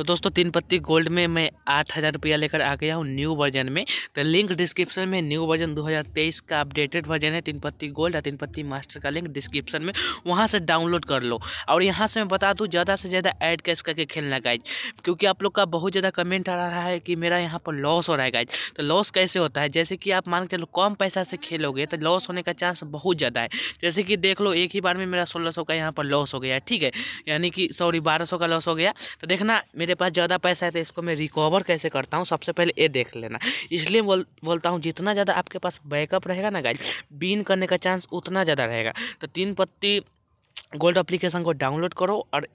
तो दोस्तों तीन पत्ती गोल्ड में मैं आठ हज़ार रुपया लेकर आ गया हूँ न्यू वर्जन में तो लिंक डिस्क्रिप्शन में न्यू वर्जन 2023 का अपडेटेड वर्जन है तीन पत्ती गोल्ड और तीन पत्ती मास्टर का लिंक डिस्क्रिप्शन में वहाँ से डाउनलोड कर लो और यहाँ से मैं बता दूँ ज़्यादा से ज़्यादा ऐड कैश करके खेलना गाइज क्योंकि आप लोग का बहुत ज़्यादा कमेंट आ रहा है कि मेरा यहाँ पर लॉस हो रहा है गाइज तो लॉस कैसे होता है जैसे कि आप मान के चलो कम पैसा से खेलोगे तो लॉस होने का चांस बहुत ज़्यादा है जैसे कि देख लो एक ही बार में मेरा सोलह का यहाँ पर लॉस हो गया ठीक है यानी कि सॉरी बारह का लॉस हो गया तो देखना मेरे मेरे पास ज़्यादा पैसा है तो इसको मैं रिकवर कैसे करता हूँ सबसे पहले ये देख लेना इसलिए बोल बोलता हूँ जितना ज़्यादा आपके पास बैकअप रहेगा ना गाइज बीन करने का चांस उतना ज़्यादा रहेगा तो तीन पत्ती गोल्ड एप्लीकेशन को डाउनलोड करो और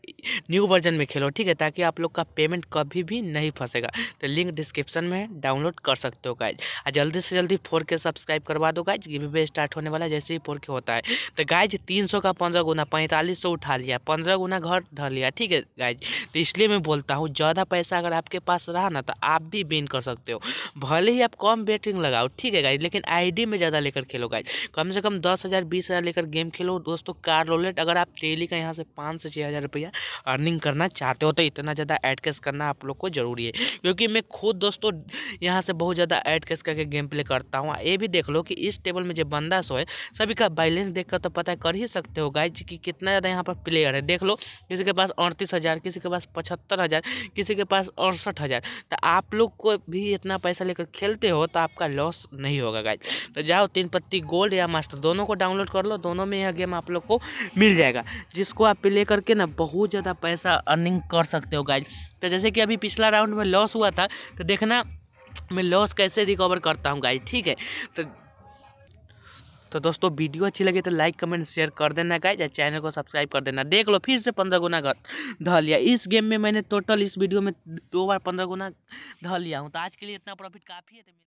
न्यू वर्जन में खेलो ठीक है ताकि आप लोग का पेमेंट कभी भी नहीं फंसेगा तो लिंक डिस्क्रिप्शन में है डाउनलोड कर सकते हो गाइज और जल्दी से जल्दी फोर के सब्सक्राइब करवा दो गाइज गिवी वे स्टार्ट होने वाला जैसे ही फोर के होता है तो गाइज तीन सौ का पंद्रह गुना पैंतालीस सौ उठा लिया पंद्रह गुना घर धर लिया ठीक है गाइज तो इसलिए मैं बोलता हूँ ज़्यादा पैसा अगर आपके पास रहा ना तो आप भी बिन कर सकते हो भले ही आप कम बेटिंग लगाओ ठीक है गाइज लेकिन आई में ज़्यादा लेकर खेलो गाइज कम से कम दस हज़ार बीस हज़ार लेकर गेम खेलो दोस्तों कार रोलेट अगर आप डेली का यहाँ से पाँच से छः हज़ार रुपया अर्निंग करना चाहते हो तो इतना ज़्यादा एड कैश करना आप लोग को ज़रूरी है क्योंकि मैं खुद दोस्तों यहाँ से बहुत ज़्यादा एड कैश करके गेम प्ले करता हूँ ये भी देख लो कि इस टेबल में जो बंदा सो है सभी का बैलेंस देख कर तो पता कर ही सकते हो गाइज कि कितना ज़्यादा यहाँ पर प्लेयर है देख लो किसी के पास अड़तीस हज़ार किसी के पास पचहत्तर हज़ार किसी के पास अड़सठ हज़ार तो आप लोग को भी इतना पैसा लेकर खेलते हो तो आपका लॉस नहीं होगा गाइज तो जाओ तीन पत्ती गोल्ड या मास्टर दोनों को डाउनलोड कर लो दोनों में यह गेम आप लोग को मिल जाएगा जिसको आप प्ले करके ना बहुत ज़्यादा पैसा अर्निंग कर सकते हो गाइज तो जैसे कि अभी पिछला राउंड में लॉस हुआ था तो देखना मैं लॉस कैसे रिकवर करता हूँ गाइज ठीक है तो तो दोस्तों वीडियो अच्छी लगी तो लाइक कमेंट शेयर कर देना गाइज या चैनल को सब्सक्राइब कर देना देख लो फिर से पंद्रह गुना ध लिया इस गेम में मैंने टोटल इस वीडियो में दो बार पंद्रह गुना ध लिया हूँ तो आज के लिए इतना प्रॉफिट काफ़ी है तो